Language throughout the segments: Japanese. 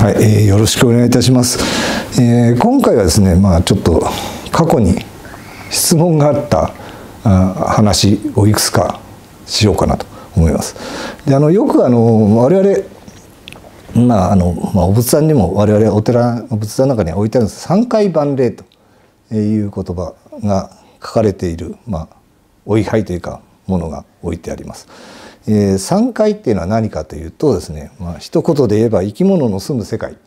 はい、えー、よろしくお願いいたします。えー、今回はですね、まあちょっと過去に質問があったあ話をいくつかしようかなと思います。で、あのよくあの我々まああのまあ、お仏壇にも我々お寺お仏壇の中に置いてあるんです三回万礼という言葉が書かれている、まあ、お位牌というかものが置いてあります。えー、三界っていうのは何かというとですね、まあ、一言で言えば生き物の住む世界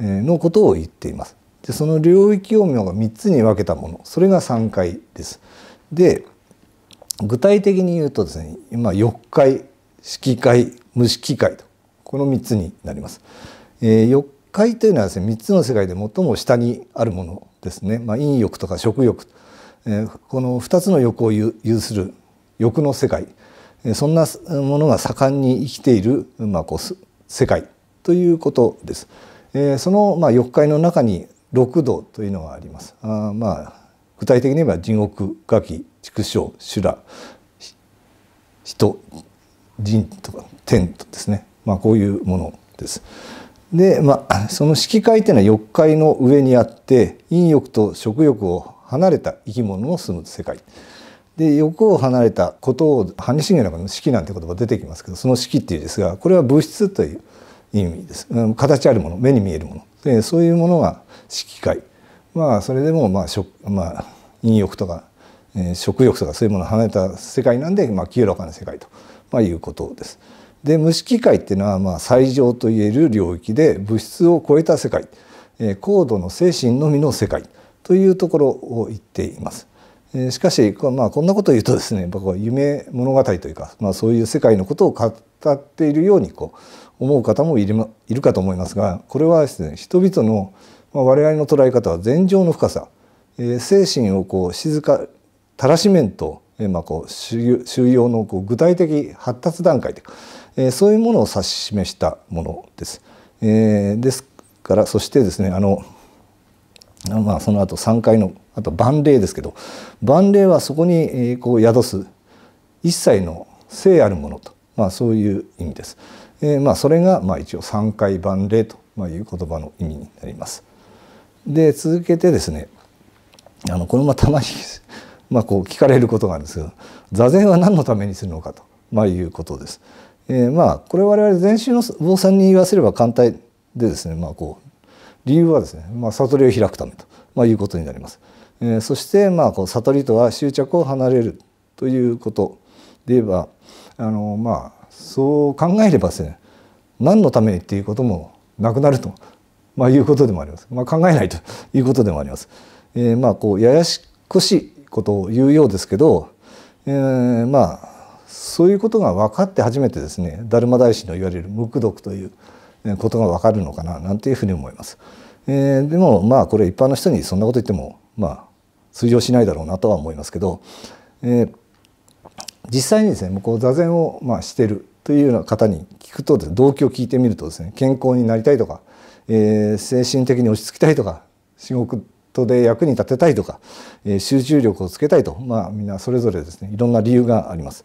のことを言っています。でその領域を3つに分けたものそれが三界です。で具体的に言うとですね今欲界色界無色界とこの3つになります。えー、欲界というのはですね3つの世界で最も下にあるものですね、まあ、陰欲とか食欲、えー、この2つの欲を有する欲の世界。そんなものが盛んに生きている、まあ、こう世界ということです。その、まあ、欲界の中に六道というのがあります。あまあ具体的に言えば地獄、ガキ、畜生、修羅、人、人とか天とですね、まあ、こういうものです。で、まあ、その色界というのは欲界の上にあって陰欲と食欲を離れた生き物の住む世界。で欲を離れたことを羽重なの「式」なんて言葉出てきますけどその「式」っていうですがこれは物質という意味です、形あるもの目に見えるものでそういうものが色界まあそれでもまあ食、まあ、陰欲とか、えー、食欲とかそういうものを離れた世界なんで、まあ、清らかな世界と、まあ、いうことです。で無色界っていうのはまあ最上といえる領域で物質を超えた世界、えー、高度の精神のみの世界というところを言っています。えしかし、まあ、こんなことを言うとですねやっぱこう夢物語というか、まあ、そういう世界のことを語っているようにこう思う方もいるいるかと思いますがこれはですね人々の、まあ、我々の捉え方は禅情の深さ、え精神をこう静かたらし面と、えまあ、こう収容のこう具体的発達段階というか、えそういうものを指し示したものです。えー、ですからそしてですねあのまあ、その後3回のあと万霊ですけど万霊はそこにこう宿す一切の聖あるものと、まあ、そういう意味です。えー、まあそれがまあ一応三回万礼という言葉の意味になります。で続けてですねあのこのままたまにまあこう聞かれることがあるんですけど座禅は何のためにするのかと、まあ、いうことです。えー、まあこれ我々禅宗の坊さんに言わせれば簡単でですね、まあ、こう理由はですね、まあ、悟りを開くためと、まあ、いうことになります。えー、そしてまあこう悟りとは執着を離れるということで言えばあのまあそう考えればですね何のためにっていうこともなくなると、まあ、いうことでもあります、まあ、考えないということでもあります。えー、まあこうややしこしいことを言うようですけど、えー、まあそういうことが分かって初めてですね達磨大師の言われる「無垢毒」という「ことがわかるのかななんていうふうに思います。えー、でもまあこれ一般の人にそんなこと言ってもまあ通常しないだろうなとは思いますけど、えー、実際にですねこう座禅をまあしてるというような方に聞くと、ね、動機を聞いてみるとですね健康になりたいとか、えー、精神的に落ち着きたいとか仕事で役に立てたいとか、えー、集中力をつけたいと、まあ、みんなそれぞれですねいろんな理由があります。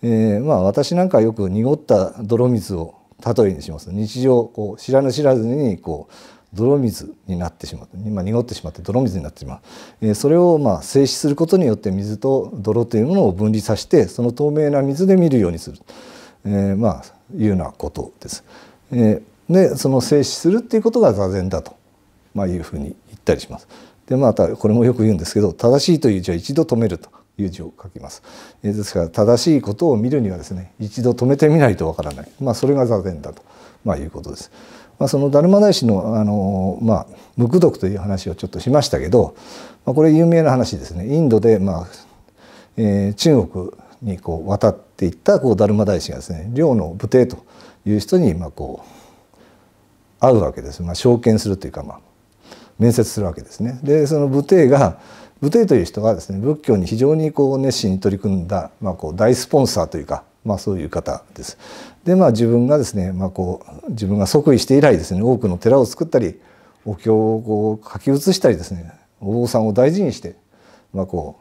えーまあ、私なんかよく濁った泥水を例えにします日常こう知らぬ知らずにこう泥水になってしまって、濁ってしまって泥水になってしまう、えー、それをまあ静止することによって水と泥というものを分離させてその透明な水で見るようにする、えー、まあいうようなことです。えー、でその静止するっていうことが座禅だと、まあ、いうふうに言ったりします。でまたこれもよく言うんですけど正しいというじゃあ一度止めるという字を書きます。えですから正しいことを見るにはですね一度止めてみないとわからない、まあ、それが座禅だと、まあ、いうことです。まあ、その達磨大師のあの、まあ、無垢毒という話をちょっとしましたけど、まあ、これ有名な話ですねインドで、まあえー、中国にこう渡っていったこう達磨大師がですね寮の武帝という人にまあこう会うわけです、まあ、証券するというか、まあ、面接するわけですね。でその武帝が武帝という人がですね仏教に非常にこう熱心に取り組んだ、まあ、こう大スポンサーというか、まあ、そういう方です。でまあ自分がですね、まあ、こう自分が即位して以来ですね多くの寺を作ったりお経をこう書き写したりですねお坊さんを大事にして、まあこ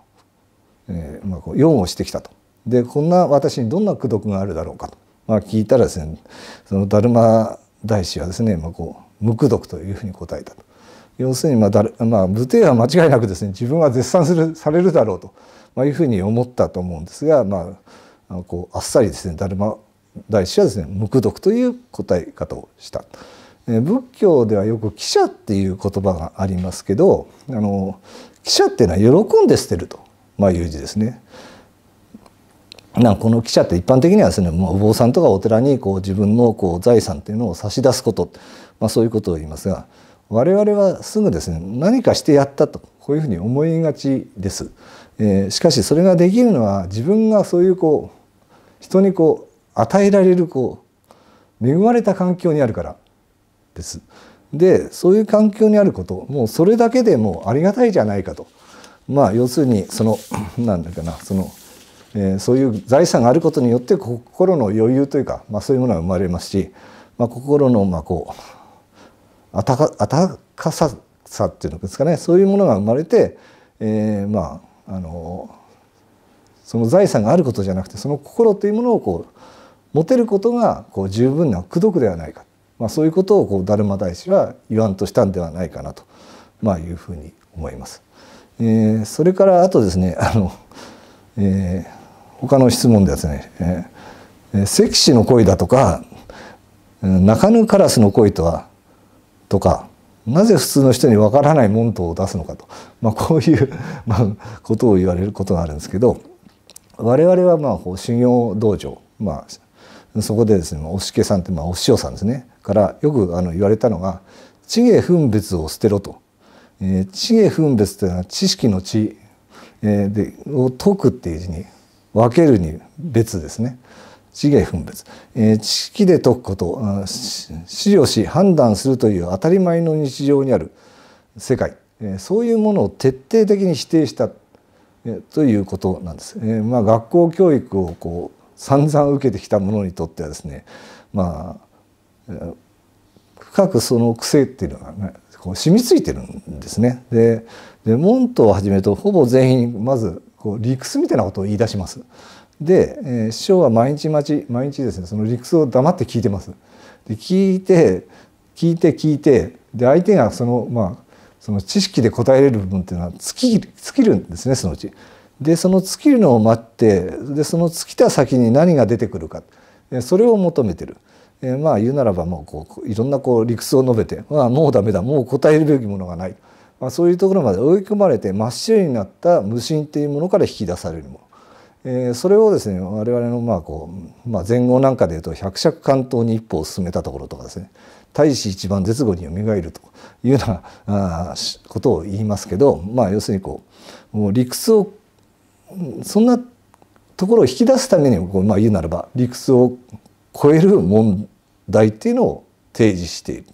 うえーまあ、こう擁護してきたと。でこんな私にどんな功徳があるだろうかと、まあ、聞いたらですねその達磨大師はですね、まあ、こう無功徳というふうに答えたと。要するにまあ誰、まあ、武帝は間違いなくですね自分は絶賛するされるだろうと、まあ、いうふうに思ったと思うんですが、まあ、あこうあっさりですね達磨大師はですね無毒という答え方をした。仏教ではよく「記者」っていう言葉がありますけどあの記者っていうのは喜んで捨てると、まあ、いう字ですね。なこの記者って一般的にはですね、まあ、お坊さんとかお寺にこう自分のこう財産っていうのを差し出すこと、まあ、そういうことを言いますが我々はすぐですね何かしてやったとこういうふうに思いがちです。えー、しかしそれができるのは自分がそういうこう人にこう与えられるこう恵まれた環境にあるからです。でそういう環境にあることもうそれだけでもありがたいじゃないかと。まあ要するにその なんだかなその、えー、そういう財産があることによって心の余裕というか、まあ、そういうものが生まれますし、まあ、心のまあこう温かささっていうのですかねそういうものが生まれて、えー、まああのその財産があることじゃなくてその心というものをこう持てることがこう十分な功徳ではないか、まあ、そういうことをこう達磨大師は言わんとしたんではないかなと、まあ、いうふうに思います。えー、それからあとですねあの、えー、他の質問でですね、えー、関氏の恋だとか中野カラスの恋とはとかなぜ普通の人にわからない門徒を出すのかと、まあ、こういうまあ、ことを言われることがあるんですけど我々はまあ修行道場、まあ、そこでですねおしけさんってまあお師匠さんですねからよくあの言われたのが「知恵分別を捨てろ」と。えー、知恵分別というのは知識の知、えー、でを解くっていう字に分けるに別ですね。知芸分別、えー、知識で解くこと資料し判断するという当たり前の日常にある世界、えー、そういうものを徹底的に否定した、えー、ということなんです。えー、まあ、学校教育をこう散々受けてきた者にとってはですね、まあ、えー、深くその癖っていうのが、ね、こう染みついてるんですね。ででモントをはじめとほぼ全員まずこう理屈みたいなことを言い出します。で、えー、師匠は毎日待ち毎日ですねその理屈を黙って聞いてます。で聞いて聞いて聞いてで相手がそのまあその知識で答えれる部分っていうのは尽き尽きるんですねそのうち。でその尽きるのを待ってでその尽きた先に何が出てくるかそれを求めてる。えー、まあ言うならばもうこういろんなこう理屈を述べて、まあ、もうダメだもう答えるべきものがない、まあ、そういうところまで追い込まれて真っ白になった無心っていうものから引き出されるもの。えー、それをですね我々のまあこう、まあ、前後なんかで言うと百尺関東に一歩を進めたところとかですね大使一番絶後によみがえるというようなあことを言いますけど、まあ、要するにこうもう理屈をそんなところを引き出すためにこう、まあ、言うならば理屈を超える問題っていうのを提示している、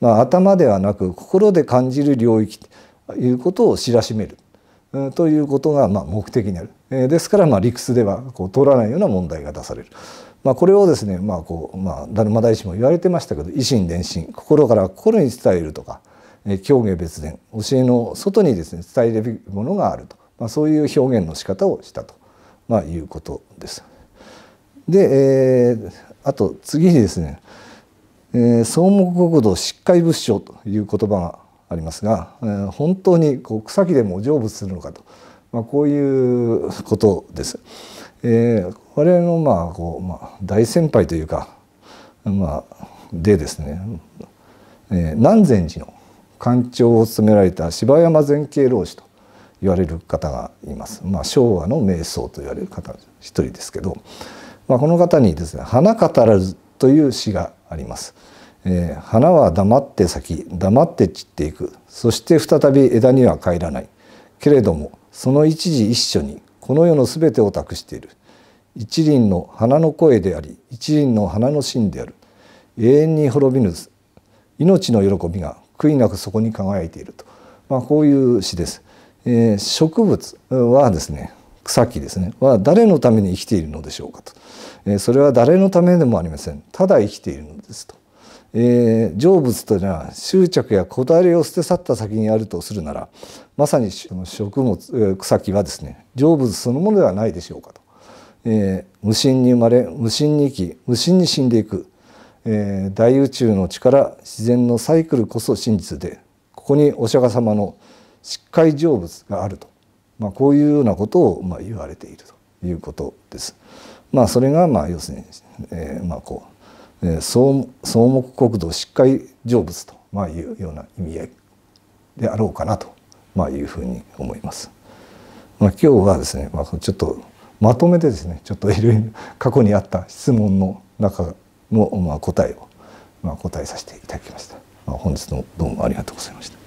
まあ、頭ではなく心で感じる領域ということを知らしめるということがま目的にある、えですからま理屈ではこう通らないような問題が出される、まあ、これをですね、まあこうまあ、るま大師も言われてましたけど維新伝心心から心に伝えるとか、え教下別伝教えの外にですね伝えるべきものがあると、まあ、そういう表現の仕方をしたと、まあ、いうことです。で、えー、あと次にですね、えー、草木国土失会仏性」という言葉がありますが、えー、本当にこう草木でも成仏するのかと、まあ、こういうことです。えー、我々のまあこう、まあ、大先輩というか、まあ、でですね、えー、南禅寺の館長を務められた柴山前慶老師と言われる方がいます、まあ、昭和の名僧と言われる方一人ですけど、まあ、この方にですね「花語らず」という詩があります。えー、花は黙って咲き黙って散っていくそして再び枝には帰らないけれどもその一時一緒にこの世のすべてを託している一輪の花の声であり一輪の花の芯である永遠に滅びぬ命の喜びが悔いなくそこに輝いていると、まあ、こういう詩です。えー、植物はですね草木ですねは誰のために生きているのでしょうかと、えー、それは誰のためでもありませんただ生きているのですとえー、成仏というのは執着やこだわりを捨て去った先にあるとするならまさにその食物草木はですね成仏そのものではないでしょうかと、えー、無心に生まれ無心に生き無心に死んでいく、えー、大宇宙の力自然のサイクルこそ真実でここにお釈迦様のしっかり成仏があると、まあ、こういうようなことをまあ言われているということです。まあ、それがまあ要するに、えーまあ、こう草木国土しっかり成仏と、まあ、いうような意味合いであろうかなと、まあ、いうふうに思います。まあ、今日はですね、まあ、ちょっとまとめてですねちょっといろいろ過去にあった質問の中の、まあ、答えを、まあ、答えさせていただきました。まあ、本日もどうもありがとうございました。